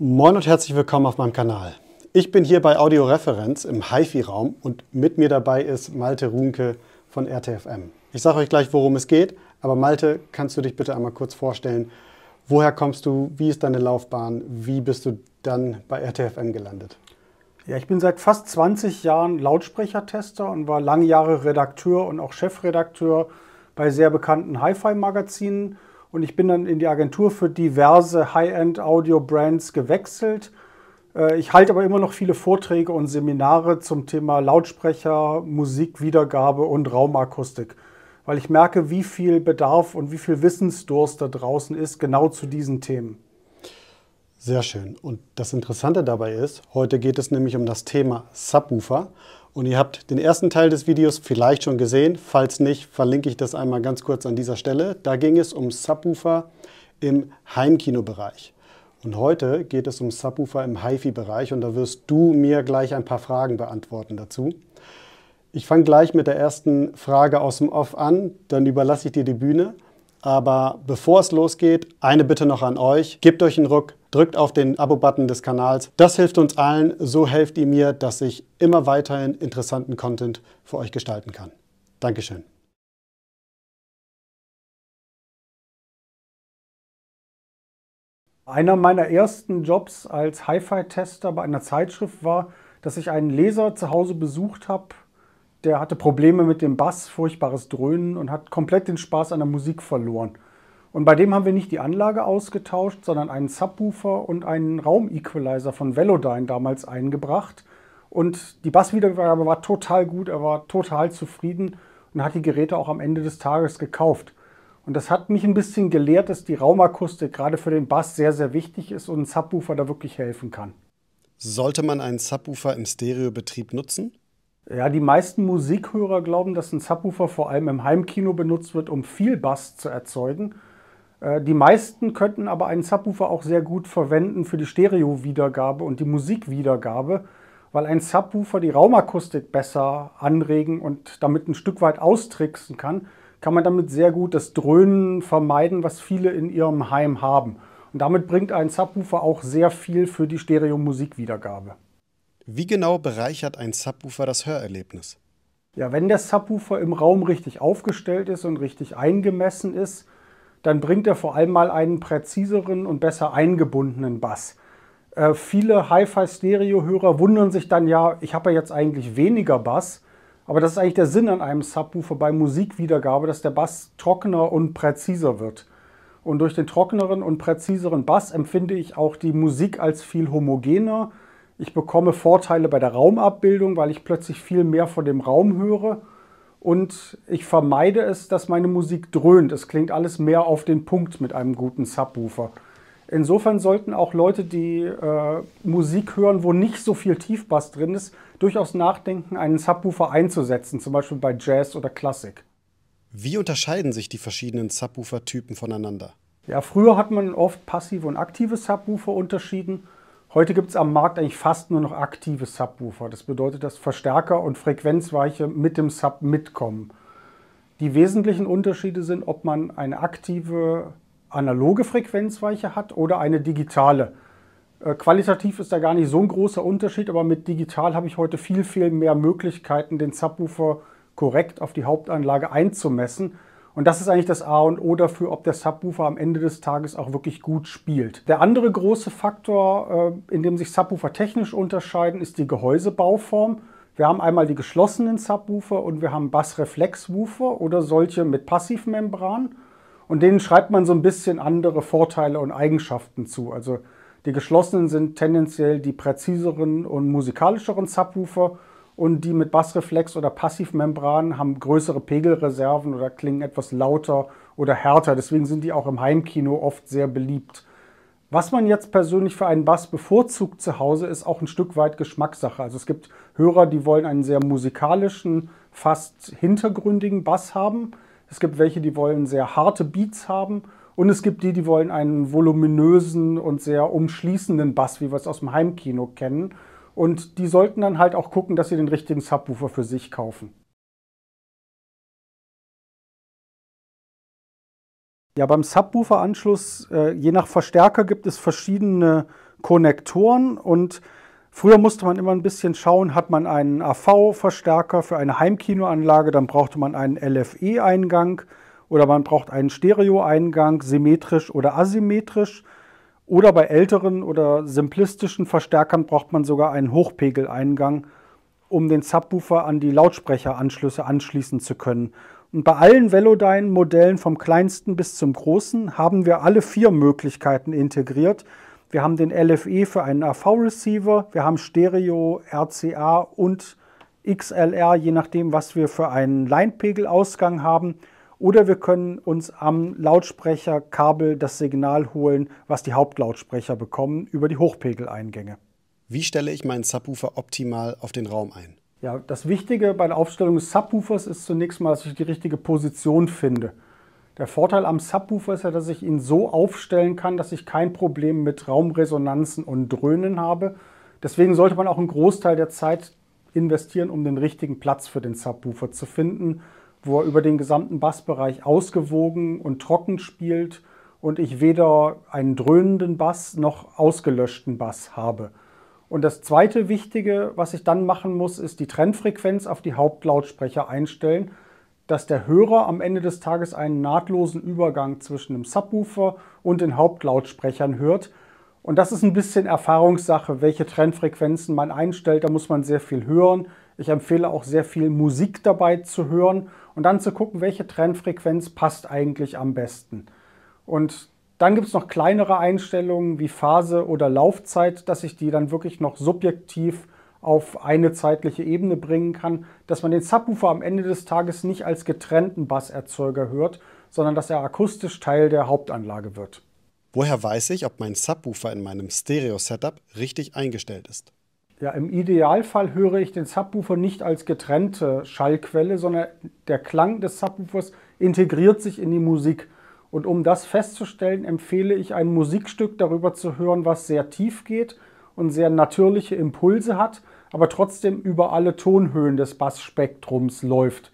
Moin und herzlich willkommen auf meinem Kanal. Ich bin hier bei Audioreferenz im HiFi-Raum und mit mir dabei ist Malte Runke von RTFM. Ich sage euch gleich, worum es geht, aber Malte, kannst du dich bitte einmal kurz vorstellen, woher kommst du, wie ist deine Laufbahn, wie bist du dann bei RTFM gelandet? Ja, ich bin seit fast 20 Jahren Lautsprechertester und war lange Jahre Redakteur und auch Chefredakteur bei sehr bekannten hi fi magazinen und ich bin dann in die Agentur für diverse High-End-Audio-Brands gewechselt. Äh, ich halte aber immer noch viele Vorträge und Seminare zum Thema Lautsprecher, Musikwiedergabe und Raumakustik, weil ich merke, wie viel Bedarf und wie viel Wissensdurst da draußen ist, genau zu diesen Themen. Sehr schön. Und das Interessante dabei ist, heute geht es nämlich um das Thema Subwoofer. Und ihr habt den ersten Teil des Videos vielleicht schon gesehen. Falls nicht, verlinke ich das einmal ganz kurz an dieser Stelle. Da ging es um Subwoofer im Heimkinobereich. Und heute geht es um Subwoofer im HiFi-Bereich und da wirst du mir gleich ein paar Fragen beantworten dazu. Ich fange gleich mit der ersten Frage aus dem Off an, dann überlasse ich dir die Bühne. Aber bevor es losgeht, eine Bitte noch an euch. Gebt euch einen Ruck, drückt auf den Abo-Button des Kanals. Das hilft uns allen, so helft ihr mir, dass ich immer weiterhin interessanten Content für euch gestalten kann. Dankeschön. Einer meiner ersten Jobs als Hi-Fi-Tester bei einer Zeitschrift war, dass ich einen Leser zu Hause besucht habe, der hatte Probleme mit dem Bass, furchtbares Dröhnen und hat komplett den Spaß an der Musik verloren. Und bei dem haben wir nicht die Anlage ausgetauscht, sondern einen Subwoofer und einen Raumequalizer von Velodyne damals eingebracht. Und die Basswiedergabe war total gut, er war total zufrieden und hat die Geräte auch am Ende des Tages gekauft. Und das hat mich ein bisschen gelehrt, dass die Raumakustik gerade für den Bass sehr, sehr wichtig ist und ein Subwoofer da wirklich helfen kann. Sollte man einen Subwoofer im Stereobetrieb nutzen? Ja, die meisten Musikhörer glauben, dass ein Subwoofer vor allem im Heimkino benutzt wird, um viel Bass zu erzeugen. Äh, die meisten könnten aber einen Subwoofer auch sehr gut verwenden für die Stereo-Wiedergabe und die Musikwiedergabe, weil ein Subwoofer die Raumakustik besser anregen und damit ein Stück weit austricksen kann, kann man damit sehr gut das Dröhnen vermeiden, was viele in ihrem Heim haben. Und damit bringt ein Subwoofer auch sehr viel für die Stereo-Musikwiedergabe. Wie genau bereichert ein Subwoofer das Hörerlebnis? Ja, wenn der Subwoofer im Raum richtig aufgestellt ist und richtig eingemessen ist, dann bringt er vor allem mal einen präziseren und besser eingebundenen Bass. Äh, viele Hi-Fi-Stereo-Hörer wundern sich dann ja, ich habe ja jetzt eigentlich weniger Bass, aber das ist eigentlich der Sinn an einem Subwoofer bei Musikwiedergabe, dass der Bass trockener und präziser wird. Und durch den trockeneren und präziseren Bass empfinde ich auch die Musik als viel homogener. Ich bekomme Vorteile bei der Raumabbildung, weil ich plötzlich viel mehr von dem Raum höre und ich vermeide es, dass meine Musik dröhnt. Es klingt alles mehr auf den Punkt mit einem guten Subwoofer. Insofern sollten auch Leute, die äh, Musik hören, wo nicht so viel Tiefbass drin ist, durchaus nachdenken, einen Subwoofer einzusetzen, zum Beispiel bei Jazz oder Klassik. Wie unterscheiden sich die verschiedenen Subwoofer-Typen voneinander? Ja, früher hat man oft passive und aktive Subwoofer unterschieden. Heute gibt es am Markt eigentlich fast nur noch aktive Subwoofer. Das bedeutet, dass Verstärker und Frequenzweiche mit dem Sub mitkommen. Die wesentlichen Unterschiede sind, ob man eine aktive analoge Frequenzweiche hat oder eine digitale. Äh, qualitativ ist da gar nicht so ein großer Unterschied, aber mit digital habe ich heute viel, viel mehr Möglichkeiten, den Subwoofer korrekt auf die Hauptanlage einzumessen. Und das ist eigentlich das A und O dafür, ob der Subwoofer am Ende des Tages auch wirklich gut spielt. Der andere große Faktor, äh, in dem sich Subwoofer technisch unterscheiden, ist die Gehäusebauform. Wir haben einmal die geschlossenen Subwoofer und wir haben Bassreflexwoofer oder solche mit Passivmembran. Und denen schreibt man so ein bisschen andere Vorteile und Eigenschaften zu. Also die geschlossenen sind tendenziell die präziseren und musikalischeren Subwoofer und die mit Bassreflex oder Passivmembran haben größere Pegelreserven oder klingen etwas lauter oder härter. Deswegen sind die auch im Heimkino oft sehr beliebt. Was man jetzt persönlich für einen Bass bevorzugt zu Hause, ist auch ein Stück weit Geschmackssache. Also es gibt Hörer, die wollen einen sehr musikalischen, fast hintergründigen Bass haben. Es gibt welche, die wollen sehr harte Beats haben. Und es gibt die, die wollen einen voluminösen und sehr umschließenden Bass, wie wir es aus dem Heimkino kennen. Und die sollten dann halt auch gucken, dass sie den richtigen Subwoofer für sich kaufen. Ja, beim Subwoofer-Anschluss, äh, je nach Verstärker gibt es verschiedene Konnektoren und früher musste man immer ein bisschen schauen, hat man einen AV-Verstärker für eine Heimkinoanlage, dann brauchte man einen LFE-Eingang oder man braucht einen Stereo-Eingang, symmetrisch oder asymmetrisch. Oder bei älteren oder simplistischen Verstärkern braucht man sogar einen Hochpegeleingang, um den Subwoofer an die Lautsprecheranschlüsse anschließen zu können. Und bei allen Velodyne-Modellen vom kleinsten bis zum großen haben wir alle vier Möglichkeiten integriert. Wir haben den LFE für einen AV-Receiver, wir haben Stereo, RCA und XLR, je nachdem, was wir für einen Leinpegelausgang haben. Oder wir können uns am Lautsprecherkabel das Signal holen, was die Hauptlautsprecher bekommen, über die Hochpegeleingänge. Wie stelle ich meinen Subwoofer optimal auf den Raum ein? Ja, das Wichtige bei der Aufstellung des Subwoofers ist zunächst mal, dass ich die richtige Position finde. Der Vorteil am Subwoofer ist ja, dass ich ihn so aufstellen kann, dass ich kein Problem mit Raumresonanzen und Dröhnen habe. Deswegen sollte man auch einen Großteil der Zeit investieren, um den richtigen Platz für den Subwoofer zu finden wo er über den gesamten Bassbereich ausgewogen und trocken spielt und ich weder einen dröhnenden Bass noch ausgelöschten Bass habe. Und das zweite Wichtige, was ich dann machen muss, ist die Trennfrequenz auf die Hauptlautsprecher einstellen, dass der Hörer am Ende des Tages einen nahtlosen Übergang zwischen dem Subwoofer und den Hauptlautsprechern hört. Und das ist ein bisschen Erfahrungssache, welche Trennfrequenzen man einstellt. Da muss man sehr viel hören. Ich empfehle auch sehr viel Musik dabei zu hören und dann zu gucken, welche Trennfrequenz passt eigentlich am besten. Und dann gibt es noch kleinere Einstellungen wie Phase oder Laufzeit, dass ich die dann wirklich noch subjektiv auf eine zeitliche Ebene bringen kann, dass man den Subwoofer am Ende des Tages nicht als getrennten Basserzeuger hört, sondern dass er akustisch Teil der Hauptanlage wird. Woher weiß ich, ob mein Subwoofer in meinem Stereo-Setup richtig eingestellt ist? Ja, im Idealfall höre ich den Subwoofer nicht als getrennte Schallquelle, sondern der Klang des Subwoofers integriert sich in die Musik. Und um das festzustellen, empfehle ich ein Musikstück darüber zu hören, was sehr tief geht und sehr natürliche Impulse hat, aber trotzdem über alle Tonhöhen des Bassspektrums läuft.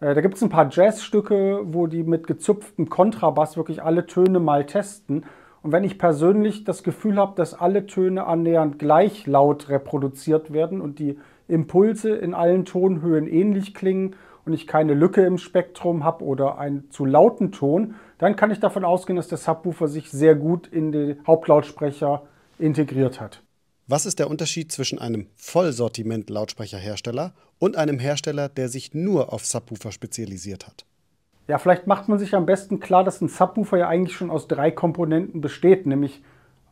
Äh, da gibt es ein paar Jazzstücke, wo die mit gezupftem Kontrabass wirklich alle Töne mal testen. Und wenn ich persönlich das Gefühl habe, dass alle Töne annähernd gleich laut reproduziert werden und die Impulse in allen Tonhöhen ähnlich klingen und ich keine Lücke im Spektrum habe oder einen zu lauten Ton, dann kann ich davon ausgehen, dass der Subwoofer sich sehr gut in den Hauptlautsprecher integriert hat. Was ist der Unterschied zwischen einem Vollsortiment-Lautsprecherhersteller und einem Hersteller, der sich nur auf Subwoofer spezialisiert hat? Ja, vielleicht macht man sich am besten klar, dass ein Subwoofer ja eigentlich schon aus drei Komponenten besteht, nämlich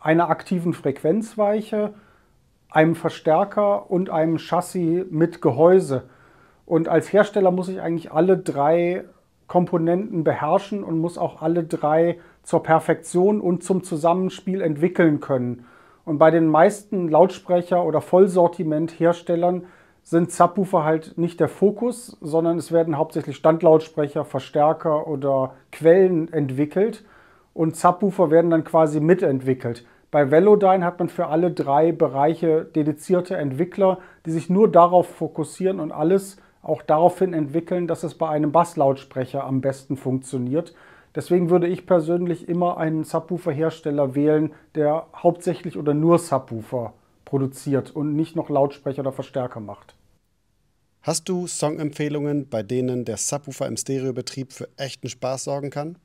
einer aktiven Frequenzweiche, einem Verstärker und einem Chassis mit Gehäuse. Und als Hersteller muss ich eigentlich alle drei Komponenten beherrschen und muss auch alle drei zur Perfektion und zum Zusammenspiel entwickeln können. Und bei den meisten Lautsprecher- oder Vollsortiment-Herstellern sind Subwoofer halt nicht der Fokus, sondern es werden hauptsächlich Standlautsprecher, Verstärker oder Quellen entwickelt und Subwoofer werden dann quasi mitentwickelt. Bei Velodyne hat man für alle drei Bereiche dedizierte Entwickler, die sich nur darauf fokussieren und alles auch daraufhin entwickeln, dass es bei einem Basslautsprecher am besten funktioniert. Deswegen würde ich persönlich immer einen Subwoofer-Hersteller wählen, der hauptsächlich oder nur Subwoofer produziert und nicht noch Lautsprecher oder Verstärker macht. Hast du Songempfehlungen, bei denen der Subwoofer im Stereobetrieb für echten Spaß sorgen kann?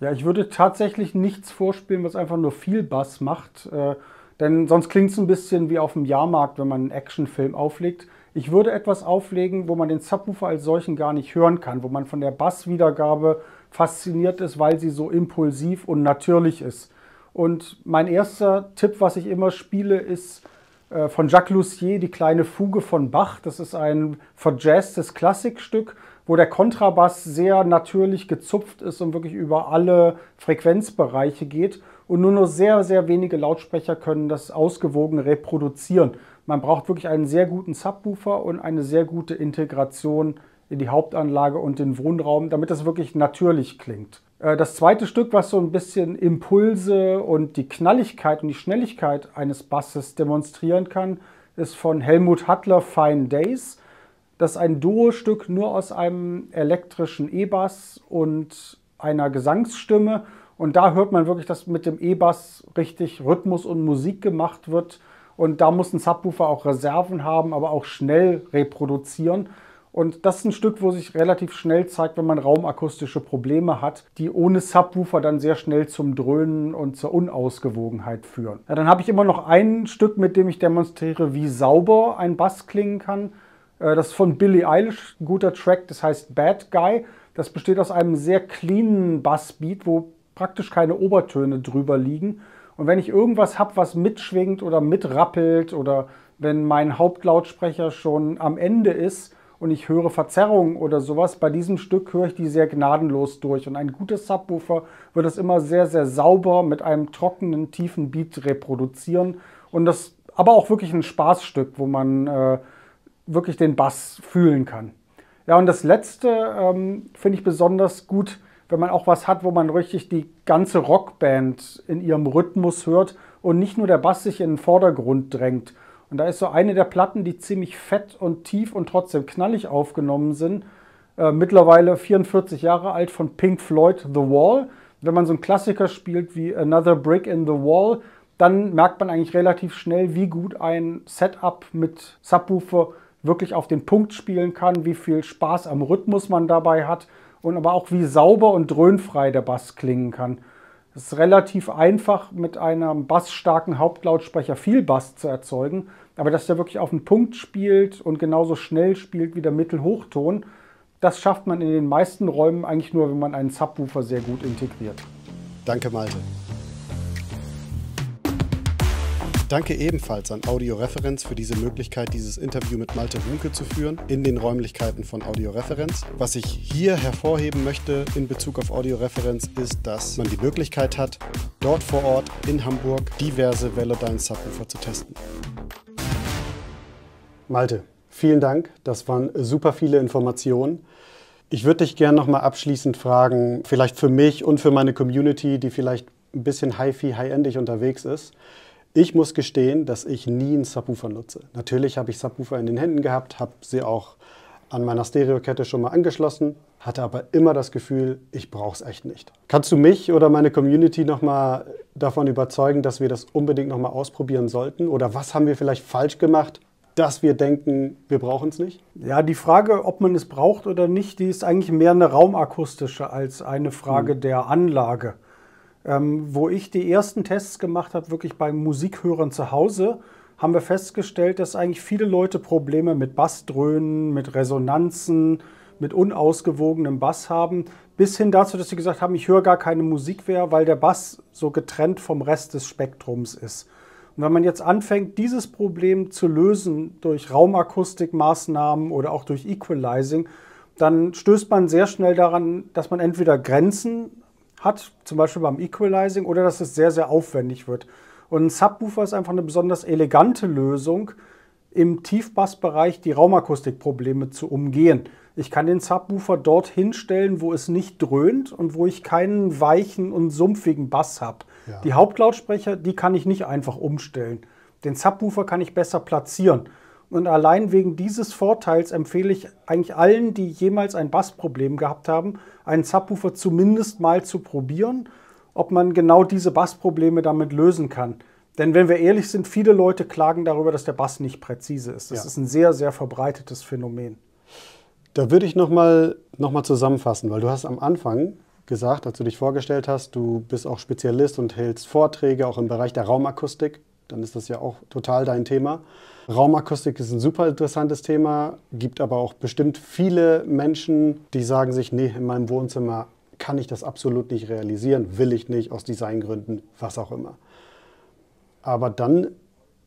Ja, ich würde tatsächlich nichts vorspielen, was einfach nur viel Bass macht, äh, denn sonst klingt es ein bisschen wie auf dem Jahrmarkt, wenn man einen Actionfilm auflegt. Ich würde etwas auflegen, wo man den Subwoofer als solchen gar nicht hören kann, wo man von der Basswiedergabe fasziniert ist, weil sie so impulsiv und natürlich ist. Und mein erster Tipp, was ich immer spiele, ist äh, von Jacques Lussier die kleine Fuge von Bach. Das ist ein verjazztes Klassikstück, wo der Kontrabass sehr natürlich gezupft ist und wirklich über alle Frequenzbereiche geht. Und nur noch sehr, sehr wenige Lautsprecher können das ausgewogen reproduzieren. Man braucht wirklich einen sehr guten Subwoofer und eine sehr gute Integration in die Hauptanlage und den Wohnraum, damit das wirklich natürlich klingt. Äh, das zweite Stück, was so ein bisschen Impulse und die Knalligkeit und die Schnelligkeit eines Basses demonstrieren kann, ist von Helmut Hattler Fine Days. Das ist ein Duo-Stück nur aus einem elektrischen E-Bass und einer Gesangsstimme. Und da hört man wirklich, dass mit dem E-Bass richtig Rhythmus und Musik gemacht wird. Und da muss ein Subwoofer auch Reserven haben, aber auch schnell reproduzieren. Und das ist ein Stück, wo sich relativ schnell zeigt, wenn man raumakustische Probleme hat, die ohne Subwoofer dann sehr schnell zum Dröhnen und zur Unausgewogenheit führen. Ja, dann habe ich immer noch ein Stück, mit dem ich demonstriere, wie sauber ein Bass klingen kann. Äh, das ist von Billie Eilish, ein guter Track, das heißt Bad Guy. Das besteht aus einem sehr cleanen Bassbeat, wo praktisch keine Obertöne drüber liegen. Und wenn ich irgendwas habe, was mitschwingt oder mitrappelt oder wenn mein Hauptlautsprecher schon am Ende ist, und ich höre Verzerrungen oder sowas, bei diesem Stück höre ich die sehr gnadenlos durch. Und ein gutes Subwoofer wird es immer sehr, sehr sauber mit einem trockenen, tiefen Beat reproduzieren. Und das aber auch wirklich ein Spaßstück, wo man äh, wirklich den Bass fühlen kann. Ja, und das letzte ähm, finde ich besonders gut, wenn man auch was hat, wo man richtig die ganze Rockband in ihrem Rhythmus hört und nicht nur der Bass sich in den Vordergrund drängt, und da ist so eine der Platten, die ziemlich fett und tief und trotzdem knallig aufgenommen sind. Äh, mittlerweile 44 Jahre alt von Pink Floyd The Wall. Wenn man so einen Klassiker spielt wie Another Brick in the Wall, dann merkt man eigentlich relativ schnell, wie gut ein Setup mit Subwoofer wirklich auf den Punkt spielen kann, wie viel Spaß am Rhythmus man dabei hat und aber auch wie sauber und dröhnfrei der Bass klingen kann. Es ist relativ einfach, mit einem bassstarken Hauptlautsprecher viel Bass zu erzeugen, aber dass der wirklich auf den Punkt spielt und genauso schnell spielt wie der Mittelhochton, das schafft man in den meisten Räumen eigentlich nur, wenn man einen Subwoofer sehr gut integriert. Danke, Malte. Danke ebenfalls an Audio Reference für diese Möglichkeit, dieses Interview mit Malte Runke zu führen in den Räumlichkeiten von Audio Reference. Was ich hier hervorheben möchte in Bezug auf Audio Reference ist, dass man die Möglichkeit hat, dort vor Ort in Hamburg diverse Velodyne Subwoofer zu testen. Malte, vielen Dank. Das waren super viele Informationen. Ich würde dich gerne nochmal abschließend fragen, vielleicht für mich und für meine Community, die vielleicht ein bisschen hi-fi, high-endig unterwegs ist. Ich muss gestehen, dass ich nie einen Subwoofer nutze. Natürlich habe ich Subwoofer in den Händen gehabt, habe sie auch an meiner Stereokette schon mal angeschlossen, hatte aber immer das Gefühl, ich brauche es echt nicht. Kannst du mich oder meine Community nochmal davon überzeugen, dass wir das unbedingt nochmal ausprobieren sollten? Oder was haben wir vielleicht falsch gemacht, dass wir denken, wir brauchen es nicht? Ja, die Frage, ob man es braucht oder nicht, die ist eigentlich mehr eine raumakustische als eine Frage hm. der Anlage. Ähm, wo ich die ersten Tests gemacht habe, wirklich bei Musikhörern zu Hause, haben wir festgestellt, dass eigentlich viele Leute Probleme mit Bassdröhnen, mit Resonanzen, mit unausgewogenem Bass haben, bis hin dazu, dass sie gesagt haben, ich höre gar keine Musik mehr, weil der Bass so getrennt vom Rest des Spektrums ist. Und wenn man jetzt anfängt, dieses Problem zu lösen durch Raumakustikmaßnahmen oder auch durch Equalizing, dann stößt man sehr schnell daran, dass man entweder Grenzen hat, zum Beispiel beim Equalizing, oder dass es sehr, sehr aufwendig wird. Und ein Subwoofer ist einfach eine besonders elegante Lösung, im Tiefbassbereich die Raumakustikprobleme zu umgehen. Ich kann den Subwoofer dort hinstellen, wo es nicht dröhnt und wo ich keinen weichen und sumpfigen Bass habe. Ja. Die Hauptlautsprecher, die kann ich nicht einfach umstellen. Den Subwoofer kann ich besser platzieren. Und allein wegen dieses Vorteils empfehle ich eigentlich allen, die jemals ein Bassproblem gehabt haben, einen Subwoofer zumindest mal zu probieren, ob man genau diese Bassprobleme damit lösen kann. Denn wenn wir ehrlich sind, viele Leute klagen darüber, dass der Bass nicht präzise ist. Das ja. ist ein sehr, sehr verbreitetes Phänomen. Da würde ich nochmal noch mal zusammenfassen, weil du hast am Anfang gesagt, als du dich vorgestellt hast, du bist auch Spezialist und hältst Vorträge auch im Bereich der Raumakustik. Dann ist das ja auch total dein Thema. Raumakustik ist ein super interessantes Thema, gibt aber auch bestimmt viele Menschen, die sagen sich, nee, in meinem Wohnzimmer kann ich das absolut nicht realisieren, will ich nicht, aus Designgründen, was auch immer. Aber dann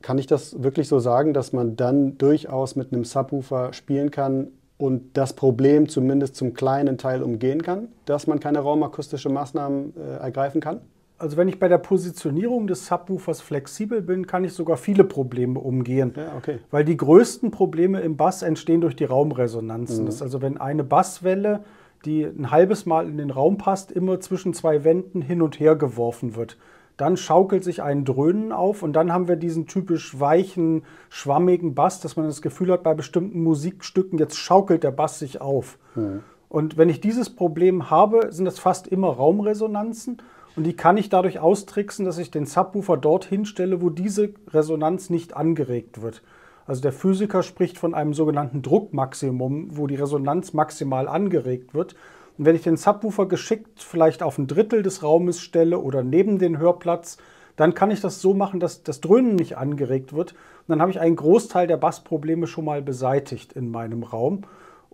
kann ich das wirklich so sagen, dass man dann durchaus mit einem Subwoofer spielen kann und das Problem zumindest zum kleinen Teil umgehen kann, dass man keine raumakustische Maßnahmen äh, ergreifen kann? also wenn ich bei der Positionierung des Subwoofers flexibel bin, kann ich sogar viele Probleme umgehen. Ja, okay. Weil die größten Probleme im Bass entstehen durch die Raumresonanzen. Mhm. Das ist also, wenn eine Basswelle, die ein halbes Mal in den Raum passt, immer zwischen zwei Wänden hin und her geworfen wird. Dann schaukelt sich ein Dröhnen auf und dann haben wir diesen typisch weichen, schwammigen Bass, dass man das Gefühl hat, bei bestimmten Musikstücken, jetzt schaukelt der Bass sich auf. Mhm. Und wenn ich dieses Problem habe, sind das fast immer Raumresonanzen. Und die kann ich dadurch austricksen, dass ich den Subwoofer dorthin stelle, wo diese Resonanz nicht angeregt wird. Also der Physiker spricht von einem sogenannten Druckmaximum, wo die Resonanz maximal angeregt wird. Und wenn ich den Subwoofer geschickt vielleicht auf ein Drittel des Raumes stelle oder neben den Hörplatz, dann kann ich das so machen, dass das Dröhnen nicht angeregt wird. Und dann habe ich einen Großteil der Bassprobleme schon mal beseitigt in meinem Raum.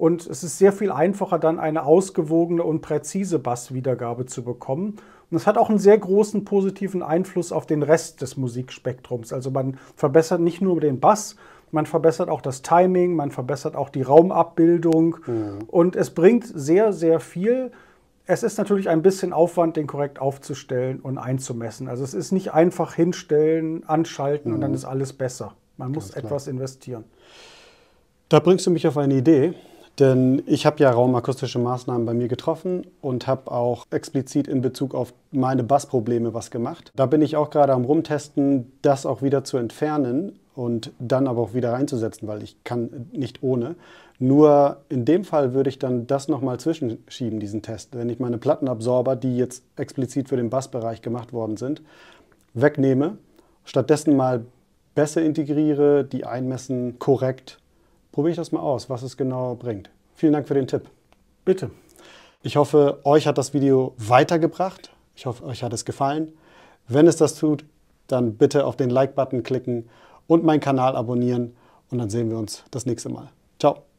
Und es ist sehr viel einfacher, dann eine ausgewogene und präzise Basswiedergabe zu bekommen. Und es hat auch einen sehr großen positiven Einfluss auf den Rest des Musikspektrums. Also man verbessert nicht nur den Bass, man verbessert auch das Timing, man verbessert auch die Raumabbildung. Mhm. Und es bringt sehr, sehr viel. Es ist natürlich ein bisschen Aufwand, den korrekt aufzustellen und einzumessen. Also es ist nicht einfach hinstellen, anschalten mhm. und dann mhm. ist alles besser. Man Ganz muss klar. etwas investieren. Da bringst du mich auf eine Idee. Denn ich habe ja raumakustische Maßnahmen bei mir getroffen und habe auch explizit in Bezug auf meine Bassprobleme was gemacht. Da bin ich auch gerade am Rumtesten, das auch wieder zu entfernen und dann aber auch wieder reinzusetzen, weil ich kann nicht ohne. Nur in dem Fall würde ich dann das nochmal zwischenschieben, diesen Test. Wenn ich meine Plattenabsorber, die jetzt explizit für den Bassbereich gemacht worden sind, wegnehme, stattdessen mal besser integriere, die einmessen korrekt Probiere ich das mal aus, was es genau bringt. Vielen Dank für den Tipp. Bitte. Ich hoffe, euch hat das Video weitergebracht. Ich hoffe, euch hat es gefallen. Wenn es das tut, dann bitte auf den Like-Button klicken und meinen Kanal abonnieren. Und dann sehen wir uns das nächste Mal. Ciao.